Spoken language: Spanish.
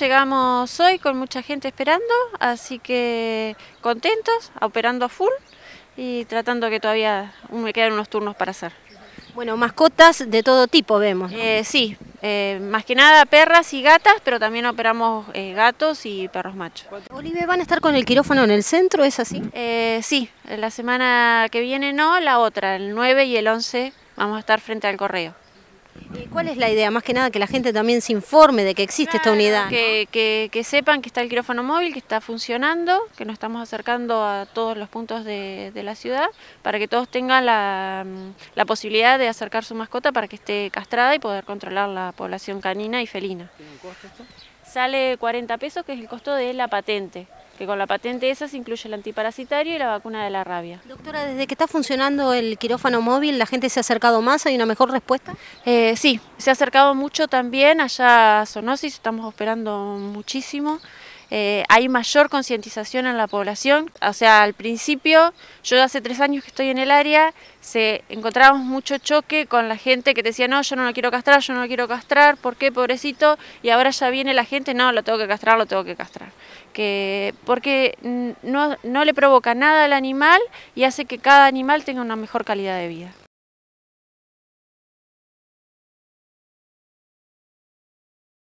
Llegamos hoy con mucha gente esperando, así que contentos, operando a full y tratando que todavía me quedan unos turnos para hacer. Bueno, mascotas de todo tipo vemos. Eh, sí, eh, más que nada perras y gatas, pero también operamos eh, gatos y perros machos. Olive, ¿van a estar con el quirófano en el centro, es así? sí, la semana que viene no, la otra, el 9 y el 11 vamos a estar frente al correo. ¿Cuál es la idea? Más que nada que la gente también se informe de que existe esta unidad. Que, que, sepan que está el quirófano móvil, que está funcionando, que nos estamos acercando a todos los puntos de, la ciudad, para que todos tengan la, mm, la, posibilidad de acercar su mascota para que esté castrada y poder controlar la población canina y felina. ¿Tiene un costo esto? Sale 40 pesos, que es el costo de la patente que con la patente esa se incluye el antiparasitario y la vacuna de la rabia. Doctora, desde que está funcionando el quirófano móvil, ¿la gente se ha acercado más? ¿Hay una mejor respuesta? Eh, sí, se ha acercado mucho también allá a Sonosis, estamos operando muchísimo. Eh, hay mayor concientización en la población. O sea, al principio, yo hace tres años que estoy en el área, se encontrábamos mucho choque con la gente que decía, no, yo no lo quiero castrar, yo no lo quiero castrar, ¿por qué, pobrecito? Y ahora ya viene la gente, no, lo tengo que castrar, lo tengo que castrar. Que, porque no, no le provoca nada al animal y hace que cada animal tenga una mejor calidad de vida.